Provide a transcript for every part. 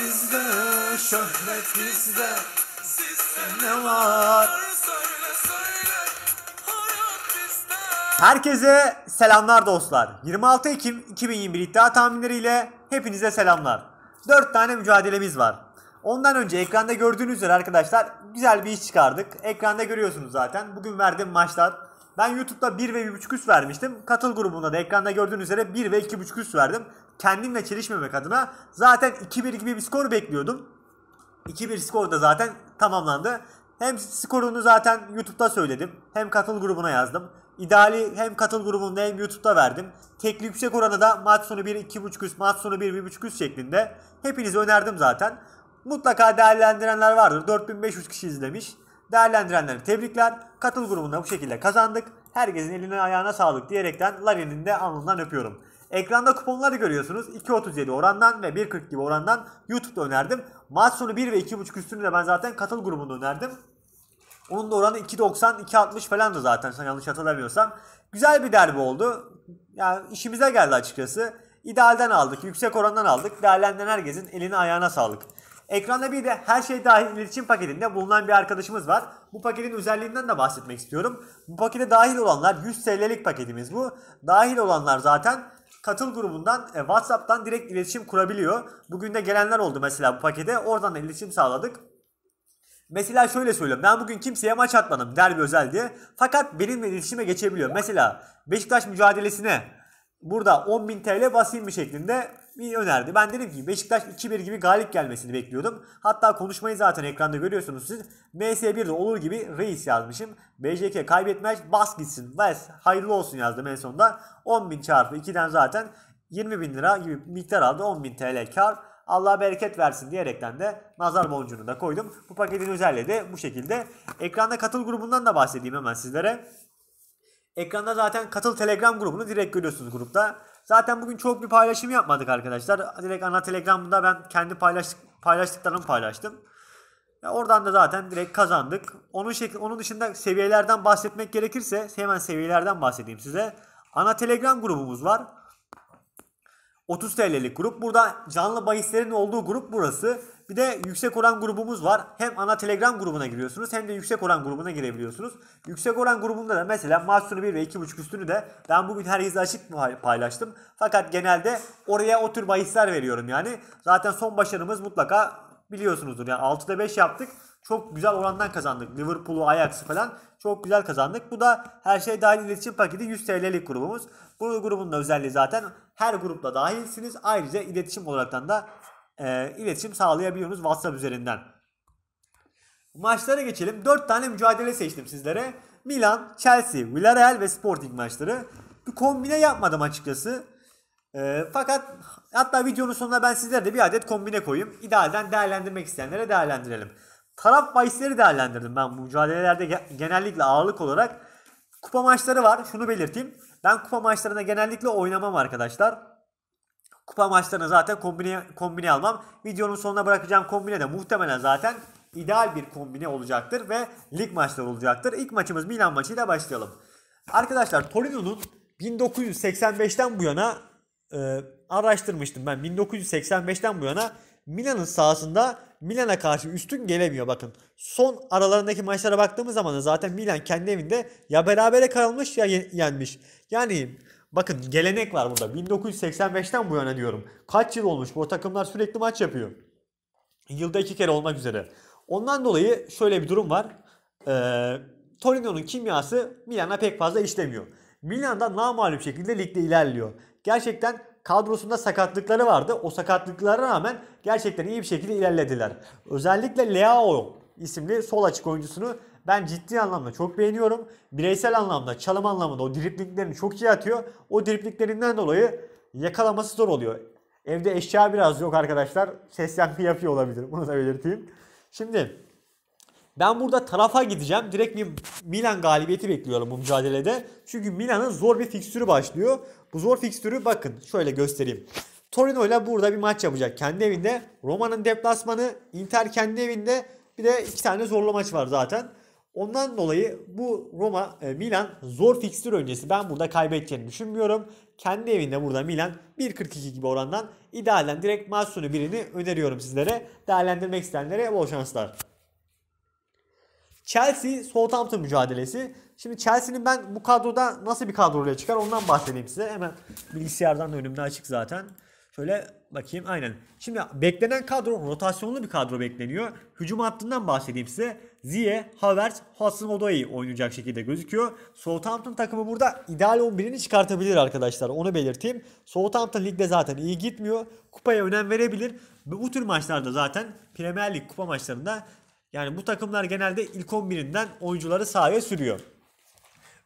bizde, şöhret bizde. ne var? Herkese selamlar dostlar. 26 Ekim 2021 iddia tahminleriyle hepinize selamlar. 4 tane mücadelemiz var. Ondan önce ekranda gördüğünüz üzere arkadaşlar güzel bir iş çıkardık. Ekranda görüyorsunuz zaten. Bugün verdiğim maçlar. Ben YouTube'da 1 ve 1.5 üst vermiştim. Katıl grubunda da ekranda gördüğünüz üzere 1 ve 2.5 üst verdim kendimle çelişmemek adına zaten 2-1 gibi bir skor bekliyordum. 2-1 skor da zaten tamamlandı. Hem skorunu zaten YouTube'da söyledim. Hem katıl grubuna yazdım. İdeali hem katıl grubunda hem YouTube'da verdim. Tekli yüksek oranı da maç sonu 1-2.5 üst, maç sonu 1-1.5 üst şeklinde. Hepinizi önerdim zaten. Mutlaka değerlendirenler vardır. 4500 kişi izlemiş. Değerlendirenlere tebrikler. Katıl grubunda bu şekilde kazandık. Herkesin eline ayağına sağlık diyerekten Larry'nin de alnından öpüyorum. Ekranda kuponları görüyorsunuz. 2.37 orandan ve 1.40 gibi orandan YouTube'da önerdim. Maç sonu 1 ve 2.5 üstünü de ben zaten katıl grubunda önerdim. Onun da oranı 2.90, 2.60 falandı zaten sen yanlış hatırlamıyorsam. Güzel bir derbi oldu. Yani işimize geldi açıkçası. İdealden aldık, yüksek orandan aldık. Değerlendiren herkesin eline ayağına sağlık. Ekranda bir de her şey dahil iletişim paketinde bulunan bir arkadaşımız var. Bu paketin özelliğinden de bahsetmek istiyorum. Bu pakete dahil olanlar 100 TL'lik paketimiz bu. Dahil olanlar zaten katıl grubundan e, WhatsApp'tan direkt iletişim kurabiliyor. Bugün de gelenler oldu mesela bu pakete. Oradan da iletişim sağladık. Mesela şöyle söylüyorum. Ben bugün kimseye maç atmadım derbi özel diye. Fakat benimle iletişime geçebiliyor. Mesela Beşiktaş mücadelesine burada 10.000 TL basayım mı şeklinde bir önerdi. Ben dedim ki Beşiktaş 2-1 gibi galip gelmesini bekliyordum. Hatta konuşmayı zaten ekranda görüyorsunuz siz. MS1'de olur gibi reis yazmışım. BJK kaybetmez bas gitsin. Bas hayırlı olsun yazdım en sonunda. 10.000 çarpı 2'den zaten 20 bin lira gibi miktar aldı. 10.000 TL kar. Allah bereket versin diyerekten de nazar boncuğunu da koydum. Bu paketin özelliği de bu şekilde. Ekranda katıl grubundan da bahsedeyim hemen sizlere. Ekranda zaten katıl telegram grubunu direkt görüyorsunuz grupta. Zaten bugün çok bir paylaşım yapmadık arkadaşlar. Direkt ana telegramda ben kendi paylaştık, paylaştıklarımı paylaştım. Ya oradan da zaten direkt kazandık. Onun şekli, onun dışında seviyelerden bahsetmek gerekirse hemen seviyelerden bahsedeyim size. Ana Telegram grubumuz var. 30 TL'lik grup. Burada canlı bahislerin olduğu grup burası. Bir de yüksek oran grubumuz var. Hem ana Telegram grubuna giriyorsunuz hem de yüksek oran grubuna girebiliyorsunuz. Yüksek oran grubunda da mesela maç sonu 1 ve 2.5 üstünü de ben bugün herkese açık paylaştım. Fakat genelde oraya o tür bahisler veriyorum yani. Zaten son başarımız mutlaka biliyorsunuzdur. Yani 6'da 5 yaptık. Çok güzel orandan kazandık. Liverpool'u, Ajax'ı falan çok güzel kazandık. Bu da her şey dahil iletişim paketi 100 TL'lik grubumuz. Bu grubun da özelliği zaten her grupla dahilsiniz. Ayrıca iletişim olaraktan da e, iletişim sağlayabiliyorsunuz WhatsApp üzerinden. Maçlara geçelim. 4 tane mücadele seçtim sizlere. Milan, Chelsea, Villarreal ve Sporting maçları. Bir kombine yapmadım açıkçası. E, fakat hatta videonun sonunda ben sizlere de bir adet kombine koyayım. İdealden değerlendirmek isteyenlere değerlendirelim. Taraf bahisleri değerlendirdim ben bu mücadelelerde genellikle ağırlık olarak. Kupa maçları var şunu belirteyim. Ben kupa maçlarına genellikle oynamam arkadaşlar. Kupa maçlarına zaten kombine, kombine almam. Videonun sonuna bırakacağım kombine de muhtemelen zaten ideal bir kombine olacaktır ve lig maçları olacaktır. İlk maçımız Milan maçıyla başlayalım. Arkadaşlar Torino'nun 1985'ten bu yana e, araştırmıştım ben. 1985'ten bu yana Milan'ın sahasında Milan'a karşı üstün gelemiyor bakın. Son aralarındaki maçlara baktığımız zaman da zaten Milan kendi evinde ya berabere kalmış ya yenmiş. Yani Bakın gelenek var burada. 1985'ten bu yana diyorum. Kaç yıl olmuş bu takımlar sürekli maç yapıyor. Yılda iki kere olmak üzere. Ondan dolayı şöyle bir durum var. Ee, Torino'nun kimyası Milan'a pek fazla işlemiyor. Milan Milan'da namalum şekilde ligde ilerliyor. Gerçekten kadrosunda sakatlıkları vardı. O sakatlıklara rağmen gerçekten iyi bir şekilde ilerlediler. Özellikle Leao isimli sol açık oyuncusunu ben ciddi anlamda çok beğeniyorum. Bireysel anlamda, çalım anlamında o driplinglerini çok iyi atıyor. O dripliklerinden dolayı yakalaması zor oluyor. Evde eşya biraz yok arkadaşlar. Ses yankı yapıyor olabilir. Bunu da belirteyim. Şimdi ben burada tarafa gideceğim. Direkt bir Milan galibiyeti bekliyorum bu mücadelede. Çünkü Milan'ın zor bir fikstürü başlıyor. Bu zor fikstürü bakın şöyle göstereyim. Torino ile burada bir maç yapacak kendi evinde. Roma'nın deplasmanı, Inter kendi evinde. Bir de iki tane zorlu maç var zaten. Ondan dolayı bu Roma e, Milan zor fikstür öncesi ben burada kaybedeceğini düşünmüyorum. Kendi evinde burada Milan 1.42 gibi orandan idealen direkt maç sonu birini öneriyorum sizlere. Değerlendirmek isteyenlere bol şanslar. Chelsea Southampton mücadelesi. Şimdi Chelsea'nin ben bu kadroda nasıl bir kadroyla çıkar ondan bahsedeyim size. Hemen bilgisayardan da önümde açık zaten. Şöyle bakayım aynen. Şimdi beklenen kadro rotasyonlu bir kadro bekleniyor. Hücum hattından bahsedeyim size. Ziye, Havertz, Hudson-Odoi'yi oynayacak şekilde gözüküyor. Southampton takımı burada ideal 11'ini çıkartabilir arkadaşlar. Onu belirteyim. Southampton ligde zaten iyi gitmiyor. Kupaya önem verebilir. Bu tür maçlarda zaten Premier Lig kupa maçlarında yani bu takımlar genelde ilk 11'inden oyuncuları sahaya sürüyor.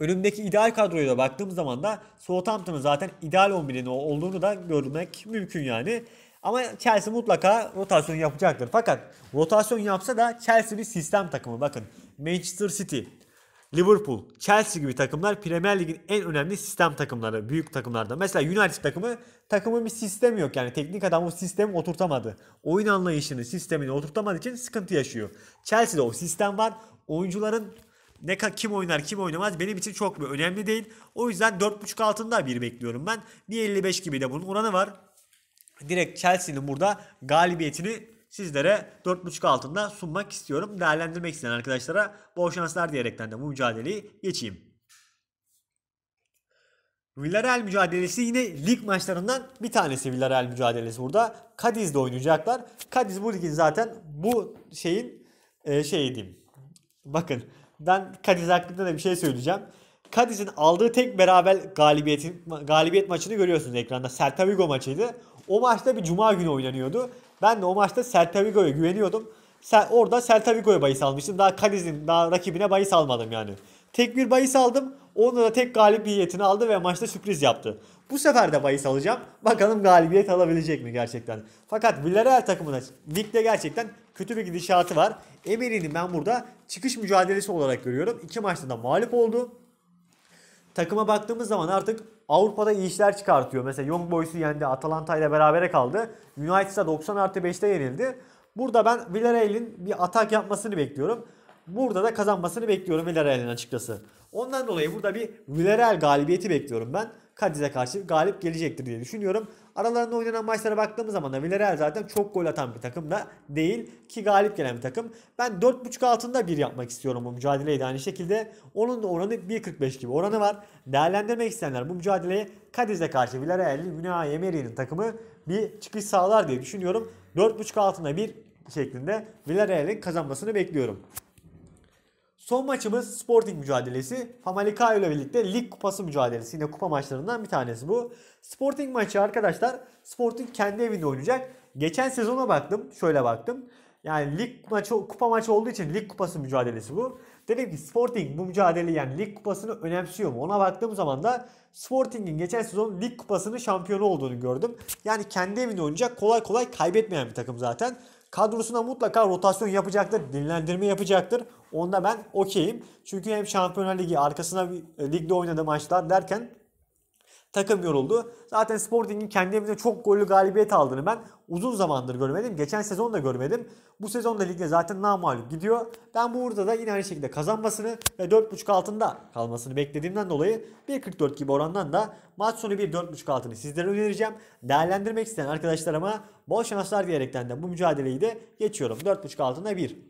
Önümdeki ideal kadroya da baktığım zaman da Southampton'ın zaten ideal 11'in olduğunu da görmek mümkün yani. Ama Chelsea mutlaka rotasyon yapacaktır. Fakat rotasyon yapsa da Chelsea bir sistem takımı. Bakın Manchester City, Liverpool, Chelsea gibi takımlar Premier Lig'in en önemli sistem takımları, büyük takımlarda. Mesela United takımı takımın bir sistemi yok. Yani teknik adam o sistemi oturtamadı. Oyun anlayışını, sistemini oturtamadığı için sıkıntı yaşıyor. Chelsea'de o sistem var. Oyuncuların ne kim oynar kim oynamaz benim için çok önemli değil. O yüzden 4.5 altında bir bekliyorum ben. 1.55 gibi de bunun oranı var direkt Chelsea'nin burada galibiyetini sizlere 4.5 altında sunmak istiyorum. Değerlendirmek isteyen arkadaşlara bol şanslar diyerekten de bu mücadeleyi geçeyim. Villarreal mücadelesi yine lig maçlarından bir tanesi Villarreal mücadelesi burada. Kadiz'de oynayacaklar. Kadiz bu ligin zaten bu şeyin e, şey diyeyim. Bakın ben Kadiz hakkında da bir şey söyleyeceğim. Kadiz'in aldığı tek beraber galibiyetin galibiyet maçını görüyorsunuz ekranda. Celta Vigo maçıydı. O maçta bir cuma günü oynanıyordu. Ben de o maçta Celta Vigo'ya güveniyordum. Sen, orada Celta Vigo'ya bahis almıştım. Daha Cadiz'in daha rakibine bahis almadım yani. Tek bir bahis aldım. Onda da tek galibiyetini aldı ve maçta sürpriz yaptı. Bu sefer de bahis alacağım. Bakalım galibiyet alabilecek mi gerçekten. Fakat Villarreal takımına ligde gerçekten kötü bir gidişatı var. Emery'nin ben burada çıkış mücadelesi olarak görüyorum. İki maçta da mağlup oldu. Takıma baktığımız zaman artık Avrupa'da iyi işler çıkartıyor. Mesela Young Boys'u yendi. Atalanta ile berabere kaldı. United'a 90 artı 5'te yenildi. Burada ben Villarreal'in bir atak yapmasını bekliyorum. Burada da kazanmasını bekliyorum Villarreal'in açıkçası. Ondan dolayı burada bir Villarreal galibiyeti bekliyorum ben. Cadiz'e karşı galip gelecektir diye düşünüyorum. Aralarında oynanan maçlara baktığımız zaman da Villarreal zaten çok gol atan bir takım da değil ki galip gelen bir takım. Ben 4.5 altında bir yapmak istiyorum bu mücadeleyi de aynı şekilde. Onun da oranı 1.45 gibi oranı var. Değerlendirmek isteyenler bu mücadeleye Cadiz'e karşı Villarreal'in Unai Emery'nin takımı bir çıkış sağlar diye düşünüyorum. 4.5 altında bir şeklinde Villarreal'in kazanmasını bekliyorum. Son maçımız Sporting mücadelesi. Famalicao ile birlikte Lig Kupası mücadelesi. Yine kupa maçlarından bir tanesi bu. Sporting maçı arkadaşlar Sporting kendi evinde oynayacak. Geçen sezona baktım. Şöyle baktım. Yani lig maçı, kupa maçı olduğu için lig kupası mücadelesi bu. Dedim ki Sporting bu mücadele yani lig kupasını önemsiyor mu? Ona baktığım zaman da Sporting'in geçen sezon lig kupasının şampiyonu olduğunu gördüm. Yani kendi evinde oynayacak kolay kolay kaybetmeyen bir takım zaten. Kadrosuna mutlaka rotasyon yapacaktır, dinlendirme yapacaktır. Onda ben okeyim. Çünkü hem Şampiyonlar Ligi arkasına e, ligde oynadığı maçlar derken Takım yoruldu. Zaten Sporting'in kendi evinde çok gollü galibiyet aldığını ben uzun zamandır görmedim. Geçen sezon da görmedim. Bu sezon da ligde zaten namalup gidiyor. Ben bu burada da yine aynı şekilde kazanmasını ve 4.5 altında kalmasını beklediğimden dolayı 1.44 gibi orandan da maç sonu bir 1.4.5 altını sizlere önereceğim. Değerlendirmek isteyen arkadaşlarıma bol şanslar diyerekten de bu mücadeleyi de geçiyorum. 4.5 altında 1.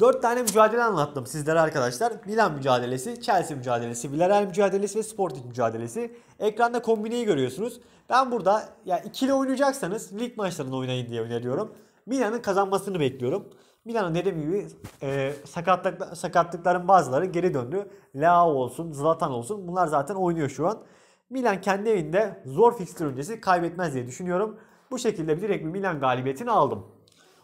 4 tane mücadele anlattım sizlere arkadaşlar. Milan mücadelesi, Chelsea mücadelesi, Villarreal mücadelesi ve Sporting mücadelesi. Ekranda kombineyi görüyorsunuz. Ben burada ya yani ikili oynayacaksanız lig maçlarını oynayın diye öneriyorum. Milan'ın kazanmasını bekliyorum. Milan'ın dediğim gibi e, sakatlık, sakatlıkların bazıları geri döndü. Leao olsun, Zlatan olsun bunlar zaten oynuyor şu an. Milan kendi evinde zor fixture öncesi kaybetmez diye düşünüyorum. Bu şekilde direkt bir Milan galibiyetini aldım.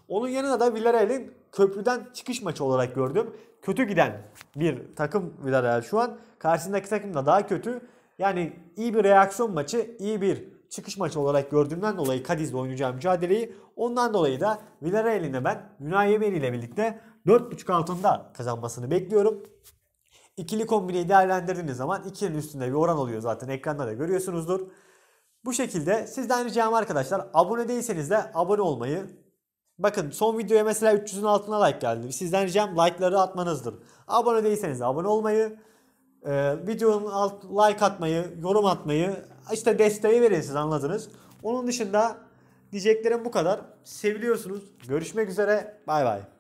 Onun yanına da Villarreal'in köprüden çıkış maçı olarak gördüm. Kötü giden bir takım Villarreal şu an. Karşısındaki takım da daha kötü. Yani iyi bir reaksiyon maçı, iyi bir çıkış maçı olarak gördüğümden dolayı Kadiz'le oynayacağı mücadeleyi ondan dolayı da Villarreal'in de ben Unai Emery ile birlikte 4.5 altında kazanmasını bekliyorum. İkili kombineyi değerlendirdiğiniz zaman 2'nin üstünde bir oran oluyor zaten ekranda da görüyorsunuzdur. Bu şekilde sizden ricam arkadaşlar abone değilseniz de abone olmayı, Bakın son videoya mesela 300'ün altına like geldi. Sizden ricam like'ları atmanızdır. Abone değilseniz abone olmayı, e, videonun alt like atmayı, yorum atmayı, işte desteği verin siz anladınız. Onun dışında diyeceklerim bu kadar. Seviliyorsunuz. Görüşmek üzere. Bay bay.